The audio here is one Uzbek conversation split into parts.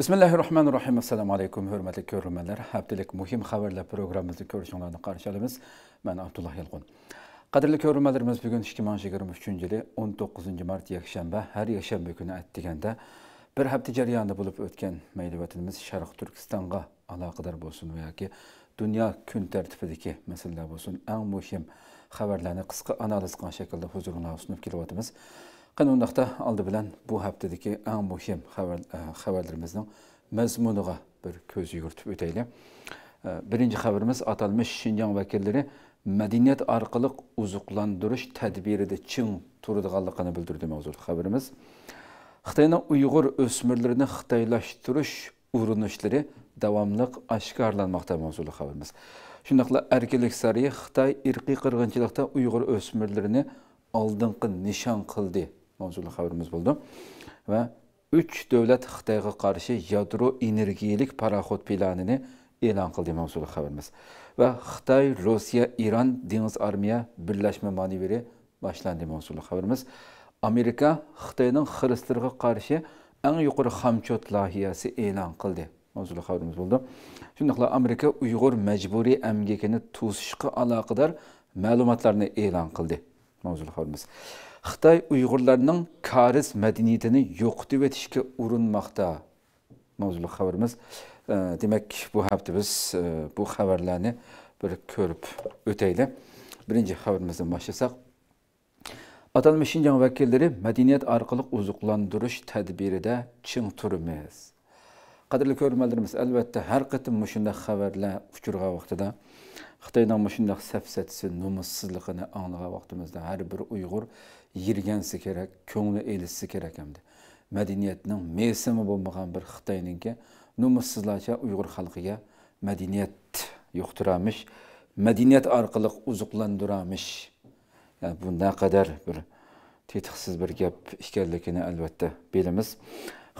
bismillahi rohmanir rohim assalomu alaykum hurmatli ko'rmanlar haftalik muhim xabarlar programmamizni ko'rishinglarni qarshi olamiz man abdulloh yalqun qadrli ko'rmanlarimiz bugun ikki ming yigirma uchinchi yili o'n to'qqizinchi mart yakshanba har yakshanba kuni aytdeganda bir hafta jarayonida bo'lib o'tgan mayli vatanimiz sharq turkistonga aloqador bo'lsin va yoki dunyo kun tartibidagi masalalar bo'lsin eng muhim xabarlarni qisqa analiz qilgan shaklda huzuringlarga sunib kelyapmiz qani undaqda oldi bilan bu haftadagi eng muhim e, xabarlarimizning mazmuniga bir ko'z yugurtib o'taylik e, birinchi xabarimiz atalmish shinjong vakillari madaniyat orqali uzuqlantirish tadbirida chin turadiganligini bildirdi mavzu xabarimiz Xitoyning uyg'ur o'smirlarini xitoylashtirish urinishlari davomli oshkorlanmoqda mavzuli xabarimiz shundoqla erkinlik sari xitoy irqiy qirg'inchilikda uyg'ur o'smirlarini oldinqi nishon qildi mavzuli xabarimiz bo'ldi va uch davlat xitoyga qarshi yadro energiyalik paraxod planini e'lon qildi mavzuli xabarimiz va xitoy rossiya iron dengiz armiya birlashma manevri boshlandi mavzuli xabarimiz amerika xitoyning xrislariga qarshi eng yuqori hamchot loyihasi e'lon qildi mavzuli xabarimiz bo'ldi shundoqla amerika uyg'ur majburiy amgakini to'sishga aloqador ma'lumotlarni e'lon qildi mavzuli xabarimiz Xitay Uyğurlarının karis mədəniyyətini yoxdu və etişkə urunmaqda. Mavzulu xəbərimiz. E, demək, bu həftə biz e, bu xəbərlərini bir körüb ötəylə. Birinci xəbərimizdən başlasaq. Atalmış Şinjan vəkilləri mədəniyyət arqalıq uzuqlandırış tədbiri də Çin turimiz. Qadirli görmələrimiz, əlbəttə, hər qıtım müşündə xəbərlə uçurğa vaxtıda da xitoyning shundoq safsatsi nomussizligini anglagan vaqtimizda har bir uyg'ur yirgansi kerak ko'ngli elisi kerak hamdi madaniyatning mesimi bo'lmagan bir Xitoyningki nomussizlarcha uyg'ur xalqiga madaniyat yuqtiramish madaniyat orqali uzuqlantiramish yani bu naqadar bir tetiqsiz bir gap ekanligini albatta bilamiz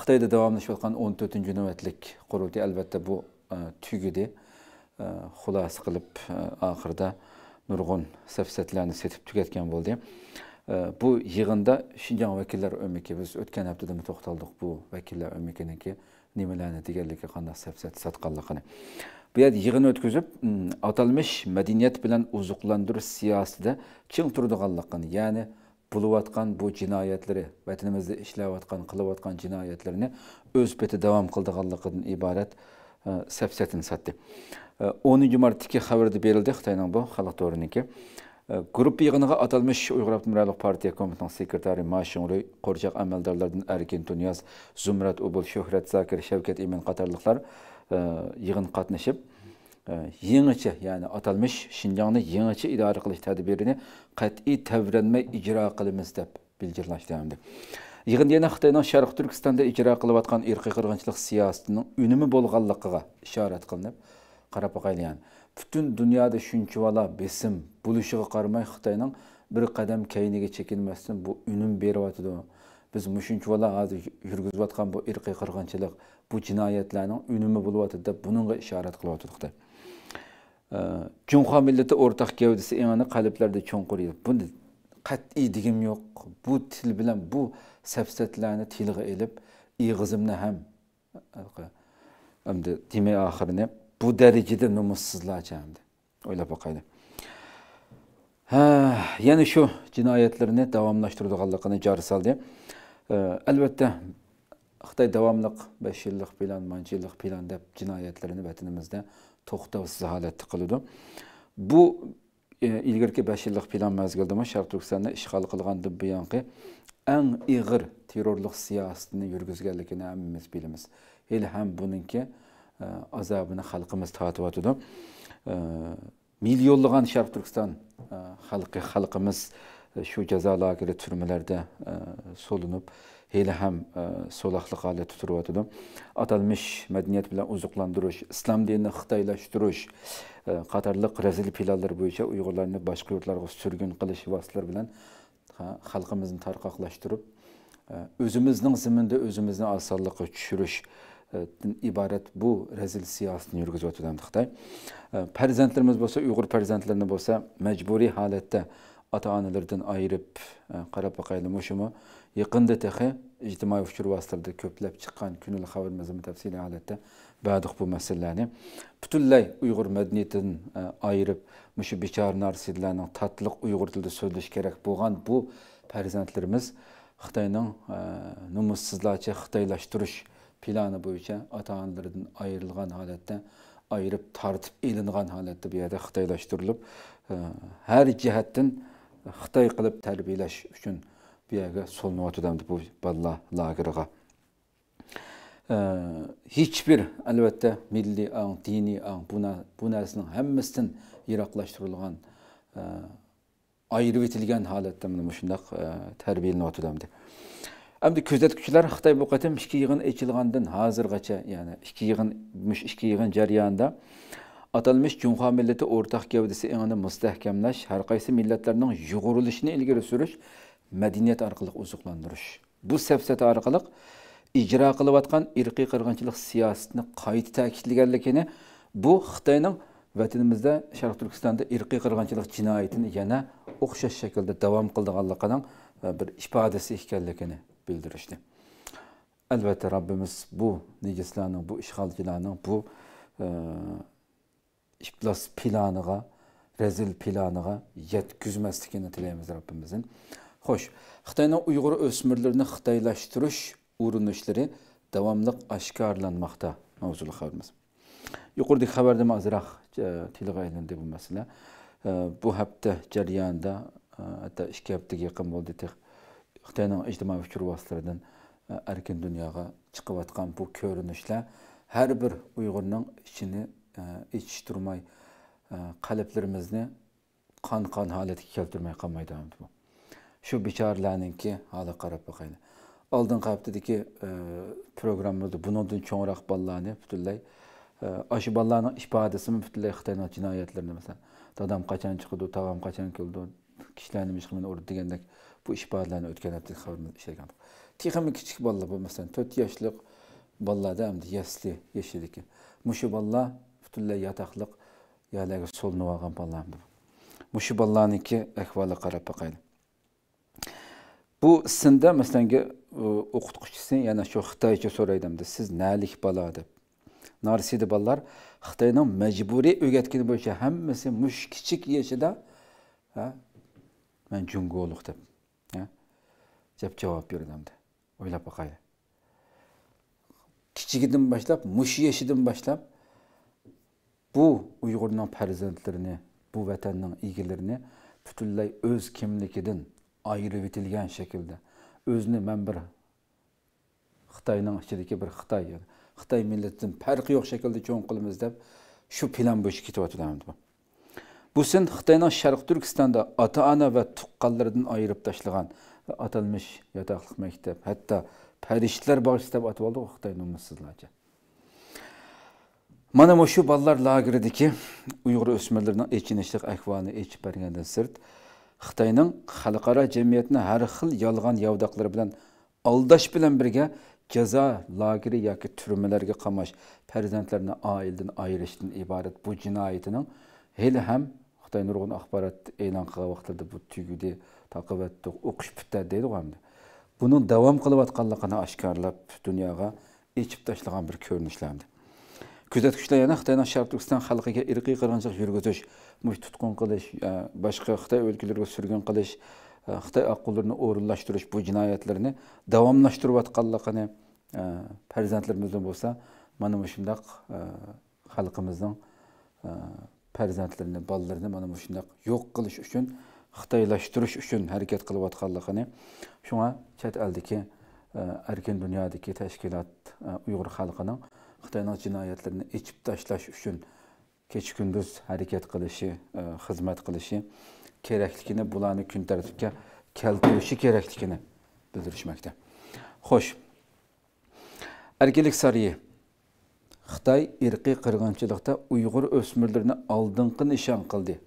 xitoyda davomlashayotgan 14 to'rtinchi navbatlik qurultay albatta bu e, tugidi xulosa qilib oxirida nurg'un safsatlarni setib tugatgan bo'ldik bu yig'inda shinjon vakillar o'miki biz o'tgan haftada to'xtaldik bu vakillar o'mikiniki nimalarni deganligi qanday safsat sotqanligini bu yerda yig'in o'tkazib atalmish madaniyat bilan oziqlantirish siyosatida ching turdiganligini ya'ni bo'layotgan bu jinoyatlari vatanimizda ishlayotgan qilayotgan jinoyatlarni o'z peti davom qildiganligidan iborat səhv çətinsətdir. 10-cu martdakı xəbərdə verildi Xitayla bu xalq dövrününki Grup yığınığa atılmış Uyğur Abdümrəliq Partiya Komitinin sekretari Maşinli, Qorcaq əməldarlardan Ərkin Dünyaz, Zümrət Ubul, Şöhrət Zakir, Şəvkət İmin qatarlıqlar yığın qatnışıb yeniçə, yəni atılmış Şinjanı yeniçə idarə qilish tədbirini qəti təvrənmə icra qılımız deyə bildirilmişdi. yig'in yana xitoyning sharq turkistonda ijro qilayotgan irqiy qirg'inchilik siyosatining unumi bo'lganligiga ishorat qilinib qarab boqaylik butun dunyoda shuncha shunchavala besim bo'lishiga qaramay xitoyning bir qadam keyiniga chekinmasdan bu unum beryotidi biz mushunchavala hozir yurgizayotgan bu irqiy qirg'inchilik bu jinoyatlarning unumi bo'lyotidi deb buningga ishorat qilyotdi junxo millati o'rtaq emani qalblarda cho'nqur buni qat'iy digim yok bu til bilan bu sabsatlarni tilga ilib ig'izimni hem amde dime oxirini bu darajada numussizlarcha hamdi o'ylab boqaylik ha yana shu jinoyatlarni davomlashtiradiganligini jari soldi elbette xitoy davomliq besh yıllık plan mancha yillik plan deb jinoyatlarni vatanimizda to'xtovsiz holatda qiladi bu ilgirki 5 yillik plan mazgildimi sharq turkistonni ishg'ol qilgan buyongi eng ig'ir terrorlik siyosatini yurgizganligini hammamiz bilamiz hali ham buningki e, azobini xalqimiz tortyotidi e, millionlagan sharq turkiston e, xalqi xalqimiz shu jazo lageri turmalarda so'linib elə həm ə, e, solaqlıq alət tuturub atıdım. Atılmış mədəniyyət bilən uzuqlandırış, İslam dinini xitaylaşdırış, ə, e, qatarlıq rəzil planlar boyunca Uyğurlarını başqa yurtlara sürgün qilish vasitələri bilən xalqımızı tarqaqlaşdırıb ə, e, özümüzün zimində özümüzü asanlığa düşürüş ibarət bu rəzil siyasətini yürgüzüb atıdan Xitay. Fərzəndlərimiz bolsa, Uyğur fərzəndlərini bolsa məcburi halətdə ata-analardan ayırıb qarab baxaylı məşumu Yaqında təxə ictimai fikir vasitələrdə köpləb çıxan Künül Xəbər məzmuni təfsili halətdə bədiq bu məsələni bütünləy Uyğur mədəniyyətinin ayırıb məşə biçar narsidlərin tatlıq Uyğur dilində söyləş kerak bolğan bu fərzəndlərimiz Xitayның numussuzlarca Xitaylaşdırış planı boyunca ata-analarından ayrılğan halətdə ayırıb tartib elinğan halətdə bu yerdə Xitaylaşdırılıb hər cəhətdən Xitay qılıb tərbiyələş üçün biyəgə solnuğa tüdəmdi bu balla lagırığa. Ee, hiçbir elbette milli an, dini an, buna, bu nersinin hemmesinden yıraklaştırılgan, e, ayrı bitilgen halette bunu şundak e, terbiyelini otudamdı. Әмді күзеткішілер Қытай бұл қатым ішкі иығын ечілғандың ғача, яғни ішкі иығын, мүш ішкі иығын жарияында аталмыш Cumhur milleti ortak gövdesi eğini müstehkemleş, her kaysi milletlerinin yuğuruluşunu ilgili sürüş madaniyat orqali oziqlantirish bu safsata orqali ijro qilayotgan irqiy qirg'inchilik siyosatini qayta ta'kidlaganligini bu xitoyning vatanimizda sharq turkistonda irqiy qirg'inchilik jinoyatini yana o'xshash shaklda davom qildiganligining e, bir ifodasi ekanligini bildirishdi albatta robbimiz bu nejislarning bu ishg'olchilarning bu e, iflos planiga rezil planiga yetkazmasligini tilaymiz robbimizdan Хош, Хитайна ұйғыр өсмірлеріні қытайлаштырыш ұрынышлері давамлық ашқарланмақта маузулы қабырмыз. Юқырды хабарды мағзырақ тілігі әйлінде бұл мәселі. Бұл әпті жәрияңда, әтті үшке әптігі еқім болды тек, Қытайның үждіма үшкір басыларының әркен дүнияға чықып атқан бұл көрінішлі, әр бір ұйғырның ішіні ешіштірмай қаліплерімізіні қан-қан халеті келтірмай қамайды әмді shu bechoralarninki hali qarab boqayli oldin haftadagi e, programmada bundan cho'ngroq bolalarni butunlay e, shu bolalarni ifodasimi butunlay xitoyni jinoyatlarini masalan dadam qachon chiqdi tog'am qachon keldi kishilar nima ish qilmadi urdi degandek bu ifodalarni o'tgan hafta xabarda ishlagan texmi kichik bolalar bu masalan to'rt yoshlik bolalarda hamda yasli yashidiki mushu bolalar butunlay yotoqliq yolarga so'linib olgan bolalar mushu bolalarniki ahvoli qarab boqaylik bu mesela ki masalangi o'qituvchisi yana shu soraydım da siz nalik bola deb narsidi bolalar xitoyning majburiy o'rgatgani bo'yicha hammasi mush kichik yashida man jungolik cevap deb de, öyle o'ylab küçük kichigidan boshlab mush yashidan boshlab bu uyg'urning farzandlarini bu vatanning egalarini butunlay o'z kimligidan ayrı etilgan shaklda o'zini man bir xitoyning ichidagi bir xitoy yəni, xitoy millatidan farqi yo'q shaklda cho'ng qilamiz deb shu plan bo'yicha ketyotgandim bu sin xitoyning sharq turkistonda ota ona va tuqqanlaridan ayirib tashlagan atalmish yotoqliq maktab hatto parishlar bog'chisi deb atib oldik xitoy nomusizlarcha mana shu bolalar lageridagi uyg'ur o'smirlarining echinishlik ahvolini echib bergandan sirt xitoyning xalqaro jamiyatni har xil yolg'on yovdoqlar bilan aldash bilan birga jazo lageri yoki turmalarga qamash farzandlarni oildan ayirishdan iborat bu jinoyatining hali ham xitoy nurg'un axborot e'lon qilgan vaqtida bu tugudi taqib etdik o'qish bitadi deydi hamda buni davom qilayotganligini oshkorlab dunyoga ichib tashlagan bir ko'rinishlardi kuzatuvchilar yana xitoyning sharq turkiston xalqiga irqiy qirg'inchilik yurgizish muhtutqun qilish boshqa xitoy o'lkalarga surgun qilish xitoy aqullarini o'rinlashtirish bu jinoyatlarni davomlashtirayotganligini farzandlarimizdan bo'lsa mana shundaq xalqimizning farzandlarini bolalarini mana shundaq yo'q qilish uchun xitoylashtirish uchun harakat qilayotganligini shunga chet eldagi erken dünyadaki teşkilat uyg'ur xalqining xitoyning cinayetlerini ichib tashlash uchun kech kunduz harakat qilishi e, xizmat qilishi kerakligini bularni kun tartibga keltirishi kerakligini bildirishmoqda xo'sh erkinlik sariyi xitoy irqiy qirg'inchilikda uyg'ur o'smirlarini oldingi nishon qildi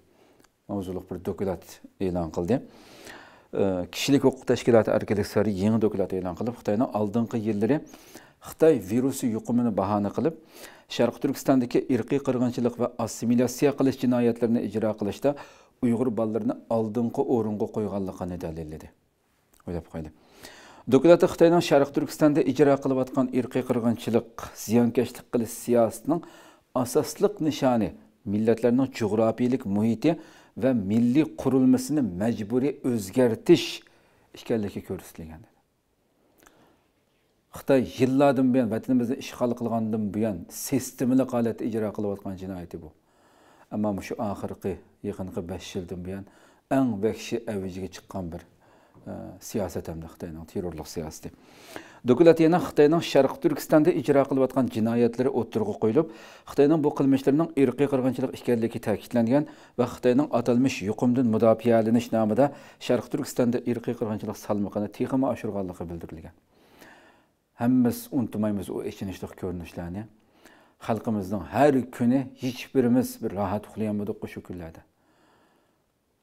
mavzuli bir dokulat e'lon qildi e, kishilik huquq tashkiloti erkinlik sari yangi dokulat e'lon qilib xitoyni oldingi yillari xitoy virusi yuqumini bahona qilib sharqi turkistondagi irqiy qirg'inchilik va assimilyatsiya qilish jinoyatlarini ijro qilishda uyg'ur bolalarini oldingi o'ringa qo'yganligini dalilladi o'ylab qo'ydi Dokulatı Xitayning Sharq Turkistonda ijro qilayotgan Irki qirg'inchilik, ziyonkashlik qilish siyosatining asosliq nishoni millatlarning jug'rofiylik muhiti milli milliy mecburi özgertiş o'zgartish ekanligi ko'rsatilgan. xitoy yillardan buyon vatanimizni ishg'ol qilgandan buyon sistemali holatda ijro qilayotgan jinoyati bu ammo shu oxirgi yaqinqi besh yildan buyon eng vahshiy avjiga chiqqan bir e, siyosat hamda xitoyning terrorlik siyosati Dokulat yana Xitoyning Sharq Turkistonda ijro qilayotgan jinoyatlari o'tirg'i qo'yilib, Xitoyning bu qilmishlarining irqiy qirg'inchilik ekanligi ta'kidlangan va Xitoyning atalmish yuqumdan nomida Sharq Turkistonda irqiy qirg'inchilik salmiqini bildirilgan. hammamiz unutmaymiz u ichinishliq ko'rinishlarni xalqimizning har kuni hech birimiz bir rohat uxlayolmadikku shu kunlarda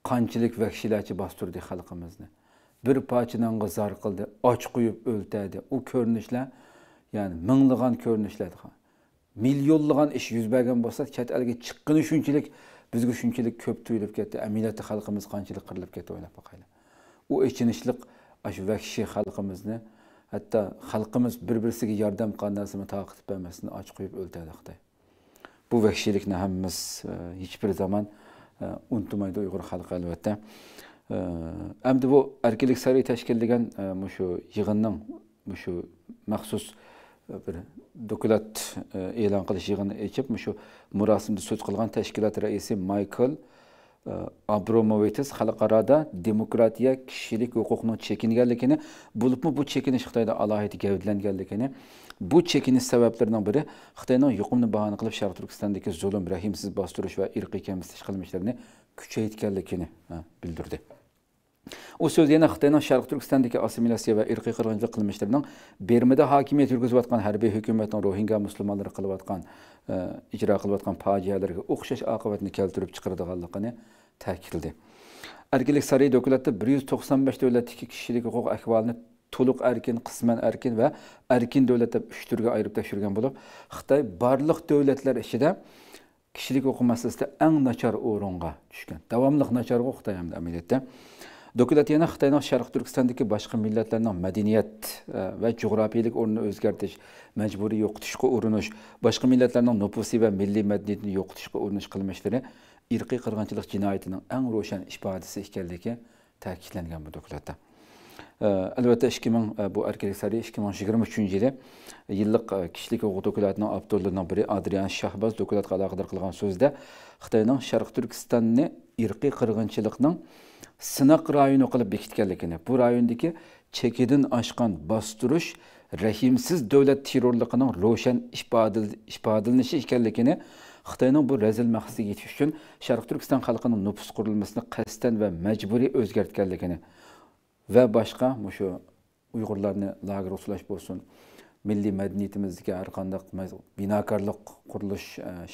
qanchalik vahshiylarcha bostirdi xalqimizni bir parcha nonga zor qildi och quyib o'ltadi u ko'rinishlar ya'ni minglagan ko'rinishlar millionlagan ish yuz bergan bo'lsa chet elga chiqqani shunchalik bizga shunchalik ko'p tuyulib ketdi millatni xalqimiz qanchalik qirilib ketdi o'ylab boqaylik u ichinishliq shu vahshiy xalqimizni hatto xalqimiz bir birisiga yordam qandasini toqitib emasini ochib qo'yib o'ltadi xitoy bu vahshiylikni hammamiz e, hech bir zamon e, unutmaydi uyg'ur xalqi albatta endi bu erkinlik saroy tashkillagan e, shu yig'inning shu maxsus bir dokulat e'lon qilish yig'ini ekib shu murosimda so'z qilgan tashkilot raisi maykl abromovitis xalqaroda demokratiya kishilik huquqini chekinganligini bo'libmi bu chekinish xitoyda alohida gavdlanganligini bu chekinish sabablarining biri xitoyning yuqumni bahona qilib sharq turkistondagi zulm rahimsiz bostirish va irqiy kamsitish qilmishlarini kuchaytganligini bildirdi u so'z yana xitoyning sharq turkistondagi assimilyatsiya va irqiy qirg'inchilik qilmishlarining bermida hokimiyat yurgizayotgan harbiy hukumatning rohingya musulmonlari qilayotgan ijro qilayotgan fojialarga o'xshash oqibatni keltirib chiqaradiganligini ta'kidladi erkinlik sariy dokulatda bir yuz to'qson besh davlatdagi kishilik huquq ahvolini to'liq erkin qisman erkin va erkin davlat deb uch turga ayirib tekshirgan bo'lib xitoy barliq davlatlar ichida kishilik huquq masalasida eng nachar o'ringa tushgan davomli nachar xitoy hamda amaliyotda dokument yana xitoyning sharq turkistondagi boshqa millatlarning madaniyat e, va jug'rofiylik o'rnini o'zgartirish majburiy yo'qotishga urinish boshqa millatlarning nufusi va milliy madaniyatni yo'qotishga urinish qilmishlari irqiy qirg'inchilik jinoyatining eng ro'shan ifodasi ekanligi ta'kidlangan bu dokumentda e, albatta 2000 e, bu erkalik sari 2023 yili yillik kishilik huquq dokumentining avtorlaridan biri adrian shahbaz dokumentga aloqador qilgan so'zda xitoyning sharq turkistonni irqiy qirg'inchilikning Sınak районы қылып бекіткенлігіне bu райондегі chekidin aşkan bostirish rehimsiz devlet terrorligining ro'shan ifodalanishi ekanligini xitoyning bu razil maqsadga yetish uchun sharq turkiston xalqining nupus qurilmasini qasddan va majburiy o'zgartganligini va boshqa shu uyg'urlarni lager ushlash bo'lsin milliy madaniyatimizdagi har qanday binokorlik qurilish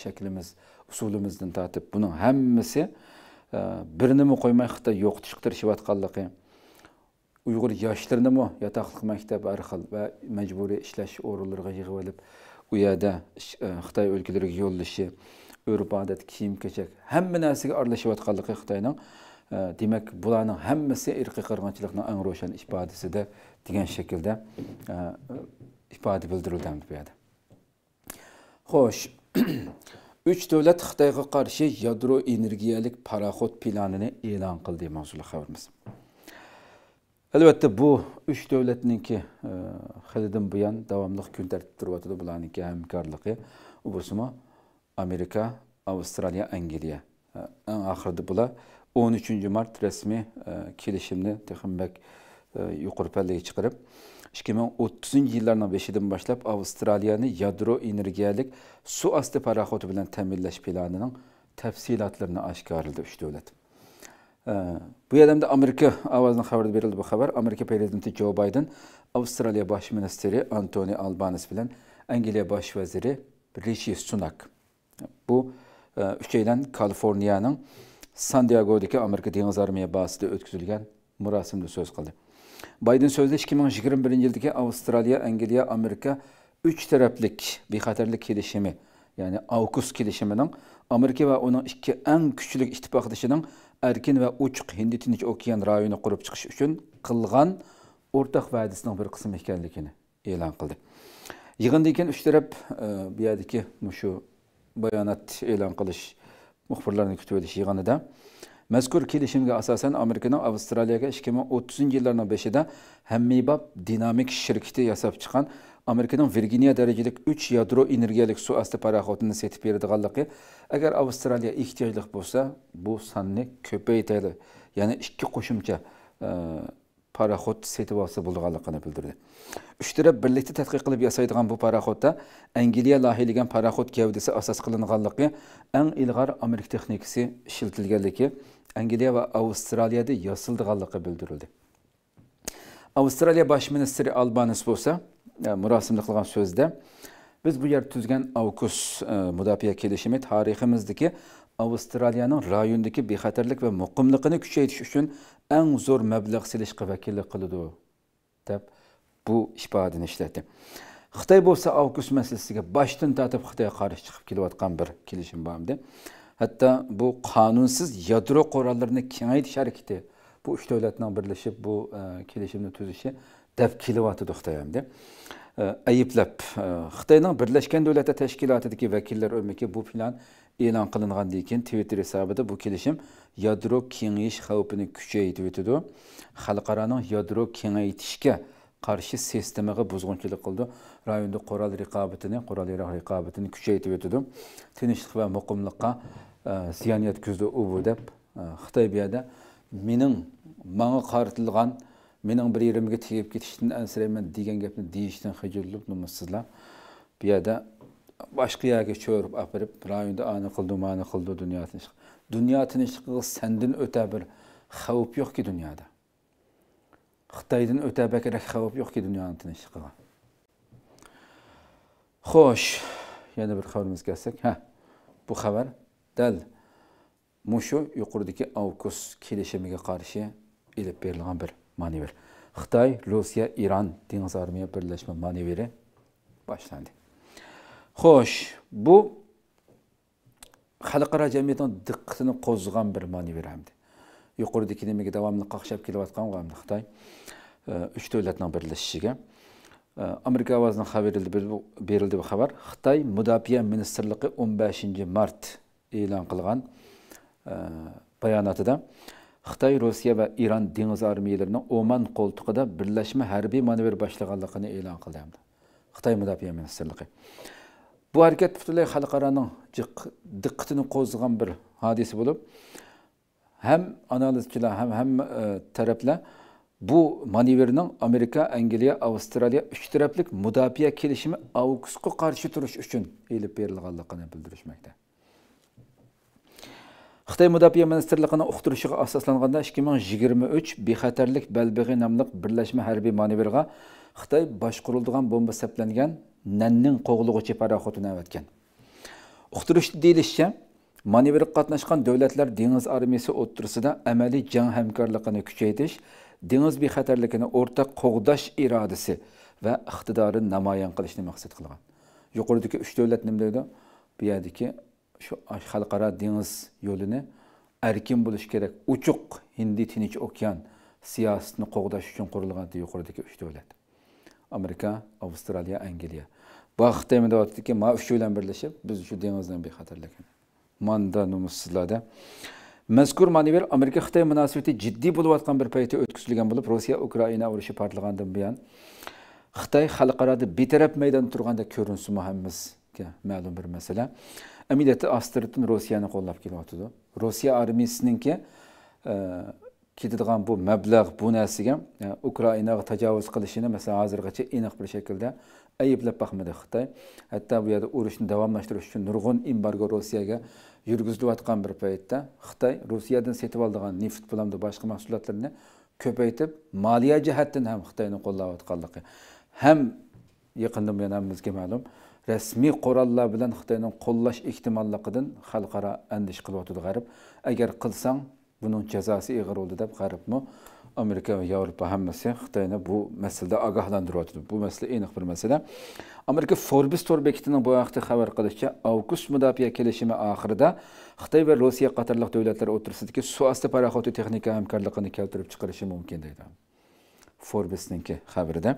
shaklimiz e, usulimizdan tortib buning hammasi bir nima qo'ymay xitoy yo'qitish qidirishayotganligi uyg'ur yoshlarnimi yotoqliq maktab har xil va majburiy ishlash o'rinlariga yig'ib olib u yerda xitoy o'lkalariga yo'llashi urf odat kiyim kechak hamma narsaga aralashayotganligi xitoyning demak bularning hammasi irqiy qirg'inchilikning eng ro'shan ifodasida degan shaklda ifoda bildirilgan bu yerda xo'sh Üç davlat Xitay'a karşı yadro energiyalik paraxot planini e'lon qildi mazulü haberimiz. albatta bu uch davlatninki halidan e, buyon davomli kun tartibida turyotidi bularniki hamkorligi u Ubusuma amerika avstraliya angliya e, eng oxirida bular o'n 13. mart rasmiy e, kelishimni yuqori pallaga chiqarib эки миң отузунчу жылдардын бешиден баштап австралияны ядро su astı асты bilen менен planının планынын tafsilotlarini oshkorladi uch davlat ee, bu yerdamda amerika ovozini xabarida verildi bu xabar amerika prezidenti Joe Biden, Avustralya bosh ministri antoni albanis bilan angliya bosh vaziri rishi sunak bu uchaylan e, Kaliforniya'nın san diegodagi amerika dengiz armiya bazasida o'tkazilgan marosimda so'z qildi Biden sözleş 2021-yildagi Avustralya, Angliya, Amerika üç bir bexatarlik kelishimi, ya'ni AUKUS kelishimining Amerika va uning ikki eng kuchli ittifoqdoshining erkin ve uçuk Hind Tinch okean rayonini qurib chiqish uchun qilgan o'rtaq va'dasining bir qismi ekanligini e'lon qildi. Yig'indan keyin uch taraf bu yerdagi shu bayonot e'lon qilish muxbirlarni kutib olish yig'inida mazkur kelishimga asosan amerikaning avstraliyaga 2030 yillarning beshida hammibab dinamik shirkiti yasab chiqqan amerikaning virginiya darajalik 3 yadro su suv osti paraxotini setib beradiganligi Eğer Avustralya ehtiyojli bo'lsa bu sonni ko'paytiradi ya'ni ikki qo'shimcha paraxod setib olsa bo'lganligini bildirdi uch taraf birlikda tadqiq qilib yasaydigan bu paraxodda angiliya layihalagan paraxod gavdasi asos qilinganligi eng ilg'or amerika texnikasi ishlatilganligi angiliya va avstraliyada yosildiganligi bildirildi avstraliya bosh ministri albanis bo'lsa murosimda qilgan so'zda biz bu yer tuzgan avkus mudofaa kelishimi tariximizdagi avstraliyaning rayondagi bexatarlik va muqimligini kuchaytirish uchun eng zo'r mablag' silishga vakillik qiladi deb bu ifodani ishlatdi xitoy bo'lsa avgust masalasiga boshdan tortib xitoy qarshi chiqib kelayotgan bir kelishim bor edi hatto bu qonunsiz yadro qurollarini kengaytish harakati bu uch davlatning birlashib bu e, kelishimni tuzishi deb kelyotdi xitoy hamda e, ayblab e, xitoyning birlashgan davlatlar tashkilotidagi vakillar bu plan e'lon qilingandan keyin twitter hisobida bu kelishim yadro kengayish xavfini күшейтіп өтеді халықараның yadro kengaytishga qarshi sistemaga buzg'unchilik qildi райондық qurol riqobatini qurol yaroq riqobatini kuchaytirib o'tadi tinchlik va muqimliqqa e, ziyon yetkazdi u deb e, xitoy қытай yerda mening маңы qaratilgan mening bir yerimga tegib ketishdan degan gapni Başka başqayaga cho'rib Aferin, bilayunda anı qildi mani qildi dünya tinch Dünya tinchlig'i sandan o'ta bir ki dünyada. dunyoda xitoydan o'ta bakrak xavf yo'qki dunyoni tinchlig'iga Hoş, yana bir xabarimizga kelsak ha bu xabar dal mushu yuqoridagi avkus kelishimiga qarshi ilib berilgan bir manevr xitoy rossiya eron dengiz armiya birlashma manevri başlandı. xo'sh bu xalqaro jamiyatni diqqatini qo'zg'agan bir manevramdi yuqoridagi nimaga davomli qaqshab kelayotgan hamda xitoy e, uch davlatning birlashishiga e, amerika ovozini xabarildi berildi bu xabar xitoy mudofaa ministrligi 15 mart e'lon qilgan e, bayonotida xitoy rossiya va eron dengiz armiyalarining oman qo'ltiqida birlashma harbiy manevr boshlaganligini e'lon qildi xitoy mudofaa ministrligi Bu hareket butunlay халықараның dikkatini kozgan bir hadisi болып, әм analizçiler hem hem e, taraflar bu Америка, Amerika, Angliya, Avustraliya üç taraflik müdafiye kelişimi AUKUS'ga karşı duruş için eğilip berilganligini bildirishmekte. Xitoy Mudofaa ministrligining uqtirishiga asoslanganda 2023 bexatarlik balbig'i nomli birlashma harbiy manevrga Xitoy boshquriladigan bomba нәннің қоғылығы чепара құтына өткен. Ұқтырышты дейлішше, маневерлік devletler дәулетлер деңіз армиясы da emeli can həmkarlıqını күчейтіш, deniz bexatarligini o'rtaq qo'g'dash irodasi iradesi ve namoyon namayan maqsad qilgan yuqoridagi uch davlat nima deydi bu yerdagi shu xalqaro dengiz yo'lini erkin bo'lishi kerak uchuq hindiy tinch okean siyosatini qo'g'dash uchun qurilgan Yukarıdaki üç devlet amerika Avustralya, angliya vaqt temida ki ma uch bilan birlashib biz shu dengizdan bexatarlik manda sizlarda mazkur manevr amerika xitoy ciddi jiddiy bo'layotgan bir paytda o'tkazilgan bo'lib rossiya ukraina urushi portlagandan buyon xitoy bir taraf meydan turganda körünsü ham ki ma'lum bir masala amiliyati astritin rossiyani Rusya kelyotidi rossiya armiyasiningki e, ketadigan bu mablag' bu narsaga e, ukrainaga tajovuz qilishini masalan hozirgacha aniq bir shaklda ayblab boqmadi xitoy hatto bu yerda urushni davomlashtirish uchun nurg'un embargo rusiyaga yurgizilayotgan bir paytda xitoy rossiyadan sotib oladigan neft bilan boshqa mahsulotlarni ko'paytirib moliya jihatdan ham xitoyni qo'llayotganligi ham yaqinda yana bizga ma'lum rasmiy qurollar bilan xitoyni qo'llash ehtimolligidan xalqaro andish qilyotdi g'arb agar qilsang buning jazosi ig'ir bo'ldi deb g'arbmi amerika va yevropa hammasi xitoyni bu masalada ogohlantiryotdi bu masala aniq bir masala amerika forbes to'r bekitining bu haqda xabar qilishicha avgust mudofaa kelishimi oxirida xitoy va rossiya qatorli davlatlar o'rtasidagi suvosti paraxoti texnika hamkorligini keltirib chiqarishi mumkin deydi Forbesningki xabarida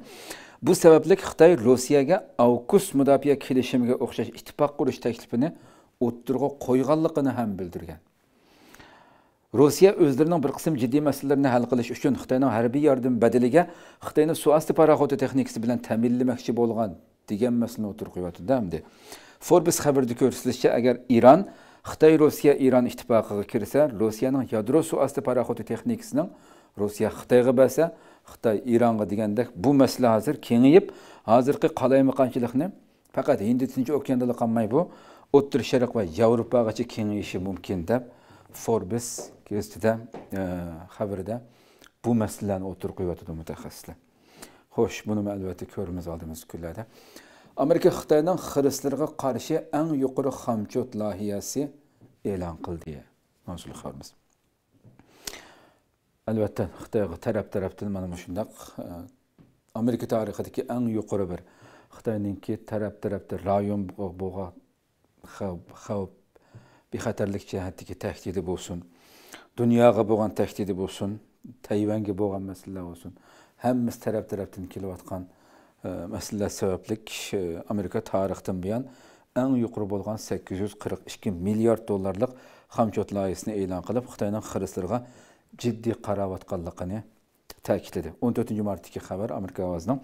bu sababli xitoy rossiyaga avgust mudofaa kelishimiga o'xshash ittifoq qurish taklifini o'ttirg'a qo'yganligini ham bildirgan rossiya o'zlarining bir qism jiddiy masalalarni hal qilish uchun xitoyning harbiy yardım badiliga xitoyni suosti paraxoti texnikasi bilan ta'minlamoqchi bo'lgan degan masalani o'tirib qo'yyotdi forbes xabarida ko'rsatilishicha agar iran xitoy rossiya iran ittifoqiga kirsa rossiyaning yadro suosti paraxoti texnikasining rossiya xitoyga bersa xitoy ironga degandek bu hazır hozir kengayib hozirgi qalaymiqonchilikni faqat hind tinch okeanida qolmay bu o'ttir sharq va yevropagacha kengayishi mumkin deb forbes eshitida e, xabarida bu masalalarni o'tirib qo'yyotdi mutaxassislar xo'sh buni albatta ko'ramiz oldimizgi kunlarda amerika xitoyning xristilarga qarshi eng yuqori xomchot loyihasi e'lon qildi mavzuli xabarimiz albatta xitoy taraf tarafdan mana shundaq e, amerika tarixidagi eng yuqori bir xitoyninki taraf tarafda rayon bo'lgan xavf bexatarlik jihatdagi tahdidi bo'lsin dunyoga bo'lgan tahdidi bo'lsin tayvanga bo'lgan masalalar olsun, hammasi taraf tarafdan kelayotgan masalalar sabablik e, amerika tarixdan buyon eng yuqori bo'lgan 842 dolarlık dollarlik xamchot loyihasini e'lon qilib xitoyning xirislariga jiddiy qarayotganligini ta'kidladi 14 martdagi haber amerika ovozining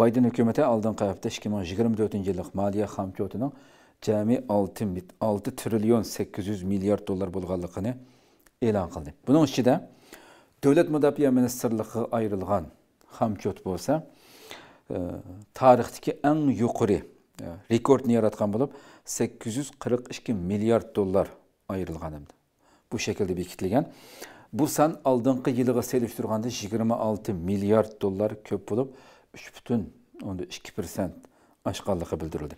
Biden hükümeti oldingi hafta 2024 yillik moliya xamchotining jami 6, 6 trilyon 800 milyar dolar dollar bo'lganligini e'lon qildi buning ichida davlat mudofaa ministerligi ayrilgan hamkot bo'lsa e, tarixdagi eng yuqori e, rekordni yaratgan bo'lib 842 milliard dollar ayrilgan bu shaklda bekitilgan bu san oldingi yilga solishtirganda 26 milliard dollar ko'p bo'lib 3.2% butun bildirildi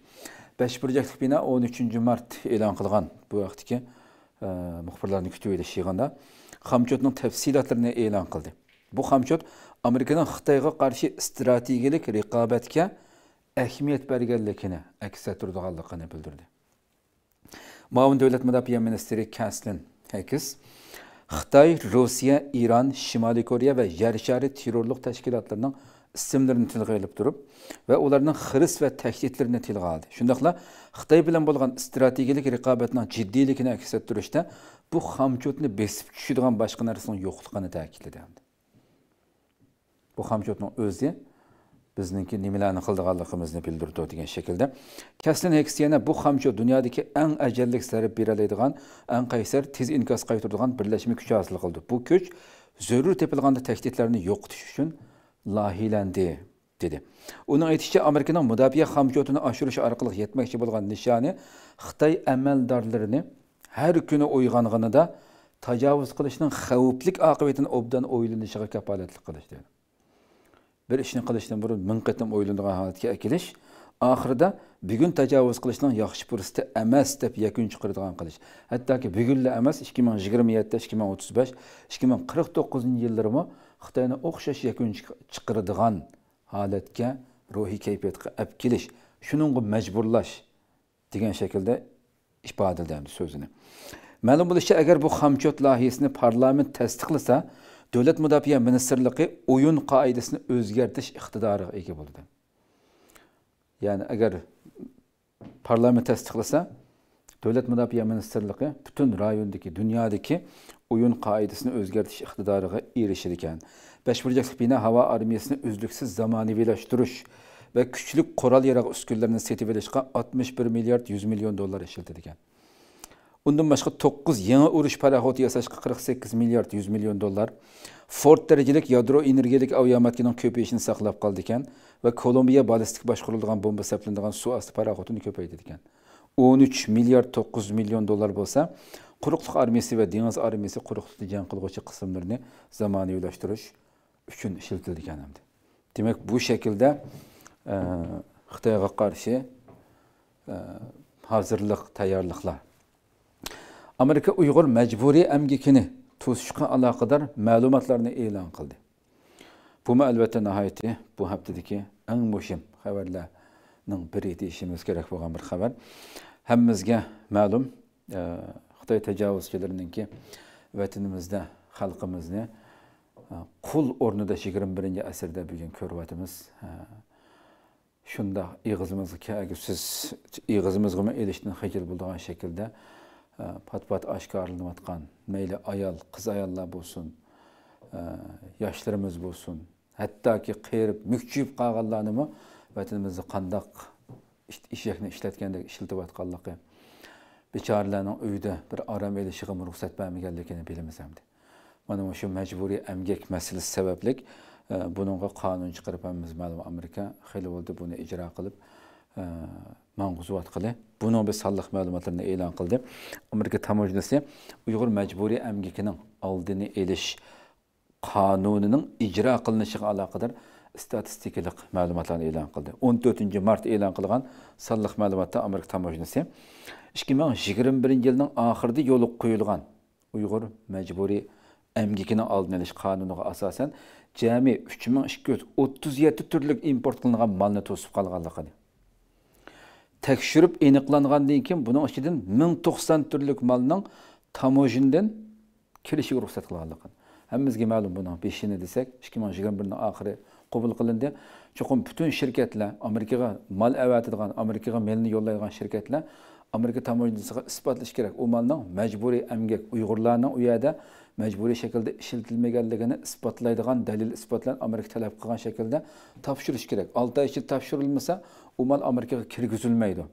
besh burjaklik bino 13 mart e'lon qilgan bu vaqtdagi müxbirlərini kütüb edişiğində Xamçotun təfsilatlarını elan qıldı. Bu Xamçot Amerikanın Xitayğa qarşı strategik rəqabətə əhmiyyət bərgənlikini əks etdirdiyi bildirdi. Mavun Dövlət Müdafiə Ministri Kaslin Hekiz Xitay, Rusiya, İran, Şimali Koreya və yerşəri terrorluq təşkilatlarının isimlerini tilga alıp durup ve onların hırs ve tehditlerini tilga aldı. Şundakla xitoy bilen bo'lgan strategik raqobatning jiddiyligini aks ettirişte bu hamçotunu besip besib başkan arasının yokluğunu yo'qligini edildi. bu hamchotni o'zi bizniki nimalarni qildiganligimizni bildirdi o shaklda şekilde. heks yana bu hamchot dunyodagi eng ajallik zarib beroladigan en kayser tiz inkas qaytiradigan birleşimi küçü hosil qildi bu kuch zörür tepilganda tehditlerini yok düşüşün lahilendi dedi. Уның Amerika'nın müdafiye мөдафиә хамкиятын ашырыш аркылы yetмәкче булган нишаны Хытай әмәлдарларын һәр көне уйганганыда tajovuz qilishning xavflik oqibatini obdan o'ylanishiga kafolatlik qilish dedi bir ishni qilishdan burun ming qatim o'ylanadigan holatga akilish oxirida bugun tajovuz qilishning yaxshi fursati emas deb yakun chiqaradigan qilish hattoki bugunla emas ikki ming yigirma yetti ikki ming o'ttiz besh ikki ming qirq to'qqizinchi yillarimi xitoyni o'xshash yakun chiqaradigan holatga ruhiy kayfiyatga olib kelish shuningga majburlash degan shaklda ifodalandi so'zini ma'lum bo'lishicha agar bu hamkot loyihasini parlament tasdiqlasa davlat mudofaa ministrligi o'yin qoidasini o'zgartirish iqtidoriga ega bo'ladi ya'ni agar parlament tasdiqlasa davlat Müdafiye Ministerliği butun rayondaki, dunyodagi o'yin qoidasini o'zgartirish iqtidoriga erişirken, ekan Bina Hava Armiyesini armiyasini uzluksiz zamonaviylashtirish va kuchli qurol yarog' uskunalarini setib olishga 61 bir milliard yuz million dollar ishlatildi ekan undan boshqa to'qqiz yangi urush paroxodi yasashga qirq sakkiz milliard yuz million dollar fort darajalik yadro energiyalik aviamatkining ko'payishini saqlab qoldi ekan va kolumbiya balistik boshqariladigan bomba saplanadigan suv osti paroxodini ko'paytirdi ekan 13 milyar 9 milyon dolar bo'lsa quruqliq armiyasi va dengiz armiyasi quruqlikni jang qilguvchi qismlarni zamonaviylashtirish uchun ishlatildi ekan Demek bu shaklda e, xitoyga qarshi e, hozirlik tayyorliqlar amerika uyg'ur majburiy amgikini to'sishga aloqador ma'lumotlarni ilan kıldı. bu albatta nihoyatda bu haftadagi eng muhim xabarlar ning biri deyishimiz kerak bo'lgan bir xabar hammamizga ma'lum e, xitoy tajovuzchilarininki vatanimizda xalqimizni e, qul o'rnida yigirma birinchi asrda bugun ko'ryapmiz e, shunda ig'izimizga siz ig'izimizga ilishdan xijil bo'ladigan shaklda pat pat oshkorlanayotgan mayli ayol qiz ayollar bo'lsin yoshlarimiz bo'lsin hattoki qerib mukchiyib qolganlarnimi vatanimizni qandaq eshakni ishlatgandek ishiltiyotganligi bechoralarning uyida bir orom elishiga ruxsat bermaganligini bilamiz hamda mana shu majburiy amgak masalasi sababli e, buningga qonun chiqarib hammamiz ma'lum amerika xili bo'ldi buni ijro qilib e, manguzuvat qildi buni biz salliq ma'lumotlarni e'lon qildi amerika tamojnasi uyg'ur majburiy amgakining oldini olish qonunining ijro qilinishiga aloqador статистикалық ma'lumotlarni e'lon qildi 14 mart e'lon qilgan sonliq ma'lumotda Америка tamojnisi 2021 yilning oxirida yo'l qo'yilgan uyg'ur majburiy emgikini oldini olish qonuniga asosan jami 3237 turlik import qilingan molni to'sib qolganligini tekshirib aniqlangandan keyin бұның ichidan 1090 turlik molning tamojindan kirishiga ruxsat qilinganligini hammamizga ma'lum 5 beshini desak 2021 yilning oxiri qabul qilindi chuqum butun shirkatlar amerikaga mol avatadigan amerikaga melni yo'llaydigan shirkatlar amerika tamojnisiga isbotlash kerak u molning majburiy amgak uyg'urlarning u yerda majburiy shaklda ishlatilmaganligini isbotlaydigan dalil isbotlan amerika talab qilgan shaklda topshirish kerak olti oy ichida topshirilmasa u mol amerikaga kirgizilmaydi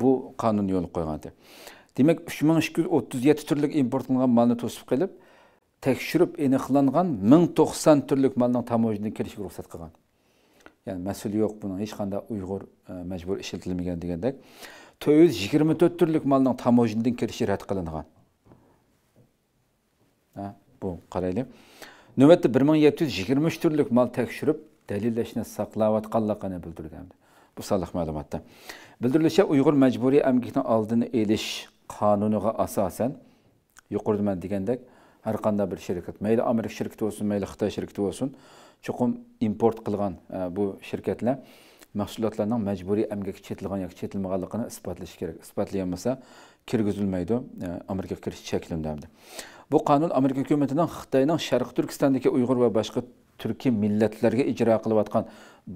bu qonun yo'l qo'ygandi demak uch ming ikki yuz o'ttiz yetti turlik import qilingan molni to'sib qilib tekshirib aniqlangan ming to'qson turlik malning tamojniga kirishiga ruxsat qilgan ya'ni mas'ul yo'q buning hech qanday uyg'ur e, majbur ishlatilmagan degandek to'rt yuz yigirma to'rt turlik malning tamojnidan kirishi rad qilingan bu qaraylik navbatda bir ming yetti yuz yigirma uch turlik mal tekshirib dalillashni saqlayotganligini bildirdi bu soliq ma'lumotda bildirilishicha uyg'ur majburiy amgikni oldini olish qonuniga asosan yuqorida degandek Her qanday bir şirket. mayli amerika şirketi olsun, mayli xitoy şirketi olsun, chuqum import qilgan e, bu shirkatlar mahsulotlarning majburiy amgak chetilgan yoki chetilmaganligini isbotlashi kerak isbotlay olmasa kirgizilmaydi e, Amerika kirish cheklanadi bu kanun amerika hukumatining xitoyning sharqi turkistondagi uyg'ur va boshqa turkiy icra ijro qilayotgan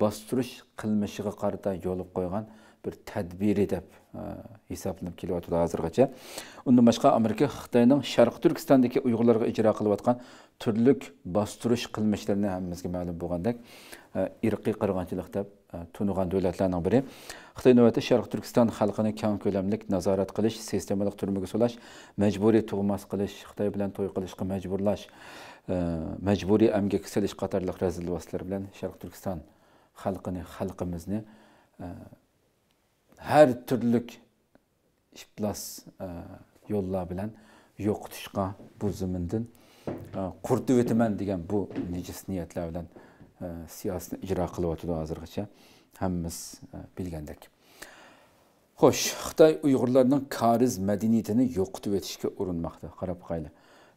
bostirish qilmishiga qarata yo'l qo'ygan bir tadbiri deb e, hisoblanib kelyotdi hozirgacha undan boshqa amerika xitoyning sharq turkistondagi uyg'urlarga ijro qilayotgan turlik bostirish qilmishlarini hammamizga ma'lum bo'lgandek e, irqiy qirg'inchilik deb e, tunigan davlatlarning biri xitoy navbatda sharq turkiston xalqini kang ko'lamlik nazorat qilish sistemalik turmaga solash majburiy tug'mas qilish xitoy bilan to'y qilishga majburlash majburiy amgak silish qatorliq razil vositalar bilan sharq turkiston xalqini xalqimizni har turlik iflos e, yo'llar bilan yo'qotishga bu zimindan quritib e, o'taman degan bu nejis niyatlar bilan e, siyosatni ijro qilyotdi hozirgacha hammamiz bilgandek xo'sh xitoy uyg'urlarning kariz madaniyatini yo'qotib o'tishga urinmoqda qarab qayli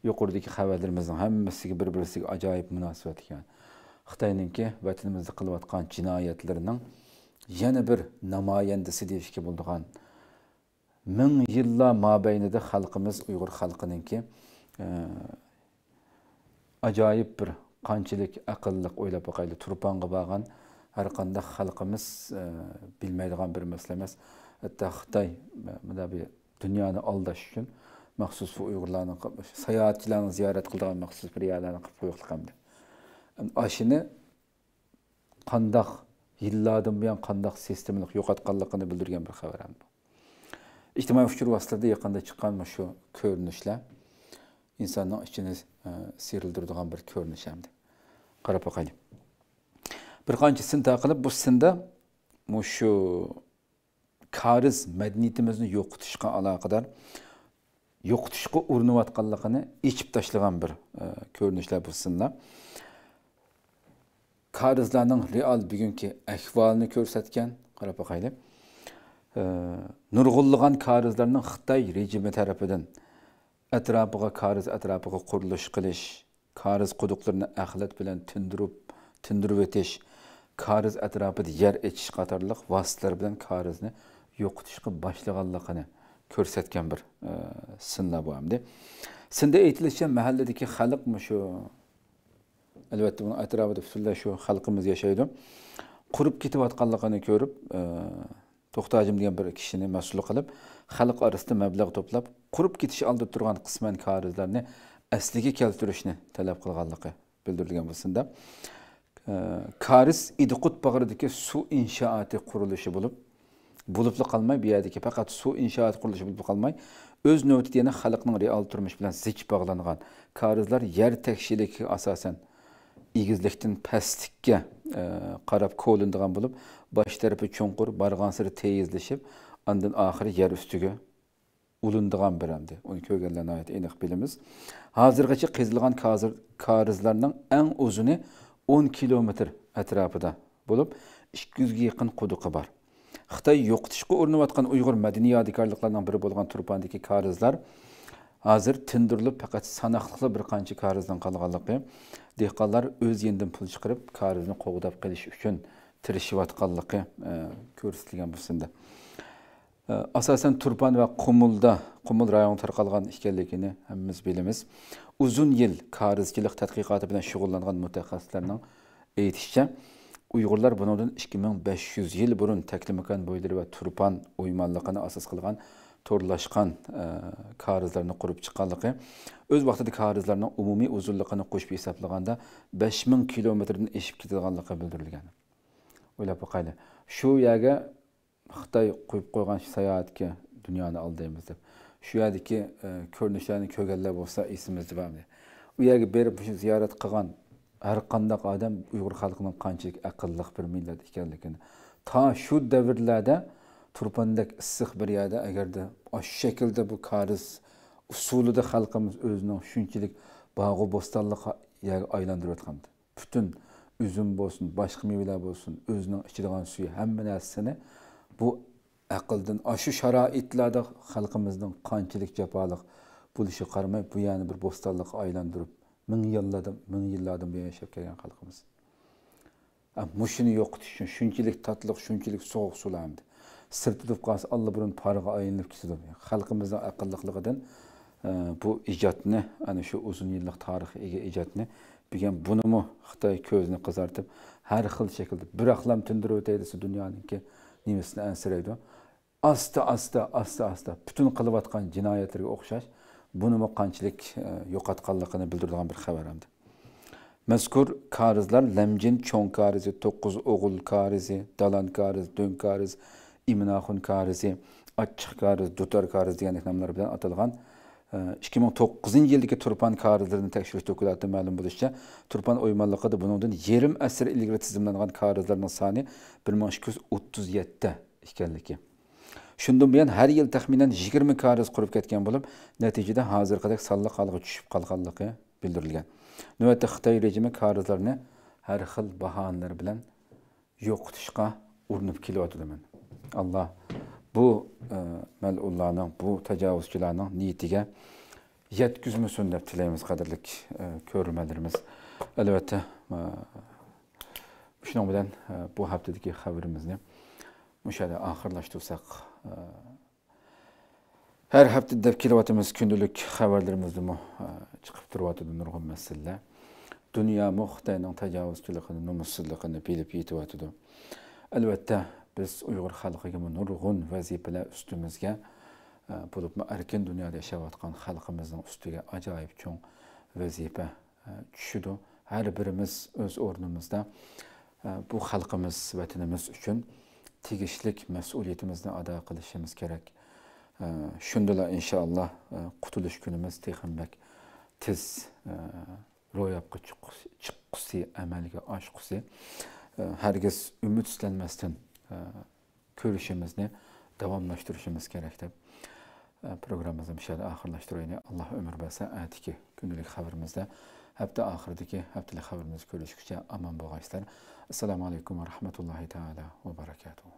yuqoridagi xabarlarimizning hammasiga bir birisiga ajoyib munosabat ekan xitoyninki vatanimizda qilayotgan jinoyatlarning yana bir namoyandasi deyishga bo'ladigan ming yillar mobaynida xalqimiz uyg'ur xalqininki e, ajoyib bir qanchalik aqlliq o'ylab boqayli turponga borgan har qanday xalqimiz e, bilmaydigan bir masala emas hatto xitoy e, mana bu dunyoni aldash uchun maxsus uyg'urlarni sayohatchilarni ziyorat qiladigan maxsus bir yerlarni qilib qo'yiqliqamdi ashuni qandoq yillardan buyon qandaq sistemani yo'qotganligini bildirgan bir xabar ham bu ijtimoiy fikr vositalarida yaqinda chiqqan mana shu ko'rinishlar insonni ichini e, serildiradigan bir ko'rinish hamdi qarab boqaylik bir qancha sin taqilib bu sinda shu kariz madaniyatimizni yo'qotishga aloqador yo'qotishga urinayotganligini ichib tashlagan bir e, ko'rinishlar bu sinlar qarzlarning real bugungi ahvolini ko'rsatgan qarab boqaylik ee, nurg'unlagan qarzlarning xitoy rejimi tarafidan atrofiga qarz atrofiga qurilish qilish qarz quduqlarini axlat bilan tindirib tindirib o'tish karız atrofida yer echish qatorliq vositalar bilan qarzni yo'qotishga boshlaganligini ko'rsatgan bir e, sinlar bu hamda sinda aytilishicha mahalladagi xalq shu albatta buni atrofida butunlay shu xalqimiz yashaydi qurib ketayotganligini ko'rib e, to'xtajim degan bir kishini mas'ul qilib xalq orasida mablag' to'plab qurib ketishi oldida turgan qisman korizlarni asliga keltirishni talab qilganligi bildirilgan bo'lsinda e, kariz idiqut bag'ridagi suv inshooti qurilishi bo'lib bo'libla qolmay bu yerdagi faqat suv inshoat qurilishi bo'lib qolmay o'z navbatida yana xalqning real turmush bilan zich bog'langan karizlar yer tekshiligiga asosan ийгизликтин пастикке карап ковылындыган болуп баш тарапы чоңкур баргансыры тейизлешип андан ахыры жер үстүгө улундыган бирамды уну көргөнлөр наайт эниқ билебиз азыргыча кызылган карызлардын эң узуну 10 километр атрафыда болуп 200 жакын кудуку бар Xitay yo'qitishga o'rnayotgan Uyg'ur madaniy yodikorliklaridan biri bo'lgan Turpandagi qarzlar hozir tindirilib faqat sanoqli bir qancha qarzdan qolganligi dehqonlar o'z yenidan pul chiqarib karizni qo'g'dab qilish uchun tirishayotganligi e, ko'rsatilgan bo'lsinda e, asosan turpan va qumulda qumul rayoni tarqalgan ekanligini hammamiz bilamiz uzun yil karizchilik tadqiqoti bilan shug'ullangan mutaxassislarning aytishicha uyg'urlar bundan ikki ming besh yuz yil burun taklimakan bo'ylari va turpan o'ymanligini asos qilgan to'rlashgan korizlarni e, qurib chiqqanligi o'z vaqtida korizlarni umumiy uzunligini qo'shib hisoblaganda besh ming kilometrdan eshib ketadiganligi bildirilgan o'ylab boqayli shu yerga xitoy qo'yib qo'ygan sayohatga dunyoni aldaymiz deb shu yerdagi e, ko'rinishlarni ko'rganlar bo'lsa esimizda bo'ladi u yerga berib shu ziyorat qilgan har qandaq odam uyg'ur xalqining qanchalik aqlli bir millat ekanligini to shu davrlarda turpandek issiq bir yerda agarda shu shaklda bu kariz usulida xalqimiz o'zining shunchalik bog'u bo'stonliq yerga aylantirayotgandi butun uzum bo'lsin boshqa mevalar bo'lsin o'zini içidigan suyi hamma narsani bu aqldan shu sharoitlarda xalqimizni qanchalik jafoliq bo'lishiga qarmay bu yani bir bostanlıq aylantirib ming yillardan ming yillardan bu yashab kelgan xalqimiz mushini yo'qotish uchun shunchalik totliq shunchalik sovuq soğuq sirtilib qolsa allaburun parga aylanib ketadi xalqimizning aqlliqligidan e, bu ijodni hani ana şu uzun yıllık tarih ega ijodni bilgan bunimi xitoy ko'zini qizartib har xil shaklda bir axlam tindirib o'tay desa ki nemisini ansiraydi asta asta asta asta bütün butun qilayotgan jinoyatlarga o'xshash kançilik qanchalik e, yo'qotganligini bildirdiğim bir xabar hamdi karızlar, karizlar lamjin cho'ng karizi to'qqiz o'g'il dalan kariz do'ng kariz İmnahun karisi, Açıq karisi, Dutar karisi degan namlar bilan atalgan 2009-yildagi turpan karislarini tekshirish dokumentida ma'lum bo'lishicha turpan o'ymanliqida bundan yarim asr ilgari tizimlangan karizlarning soni 1237 ta ekanligi shundan buyon har yil taxminan 20 kariz qurib ketgan bo'lib natijada hozirgidek salliq holga tushib qolganligi bildirilgan navbatda xitoy rejimi karizlarni har xil bahonalar bilan yo'qotishga urinib kelyotganman Allah bu e, malullarning bu tajovuzchilarning niyatiga kadirlik deb tilaymiz qadrlik e, albatta e, shuning e, bu haftadagi xabarimizni mushada oxirlashtirsak e, har hafta deb kelyotimiz kundalik xabarlarimizni chiqib turyotidi nurg'un Dünya muhtayının xitoyning numusuzluğunu bilip bilib yetyotidi albatta biz uyg'ur xalqiga nurg'un vazifalar ustimizga e, bo'lib erkin dunyoda yashayotgan xalqimizning ustiga ajoyib cho'ng vazifa tushidi e, Her birimiz öz o'rnimizda e, bu xalqimiz vatanimiz uchun tegishlik mas'uliyatimizni ado qilishimiz kerak shundala inshaalloh qutulish kunimiz texambak tez ro'yobga chiqqisi amalga oshqusi hargiz umid izlanmasdan ko'rishimizni davomlashtirishimiz kerak deb e, programmamizni bu yerda oxirlashtiraylik alloh umr bersa atiki kundalik xabarimizda hafta oxiridagi haftalik xabarimizni ko'rishguncha omon bo'lg'aysizlar assalomu alaykum va rahmatullohi taala va barakatuh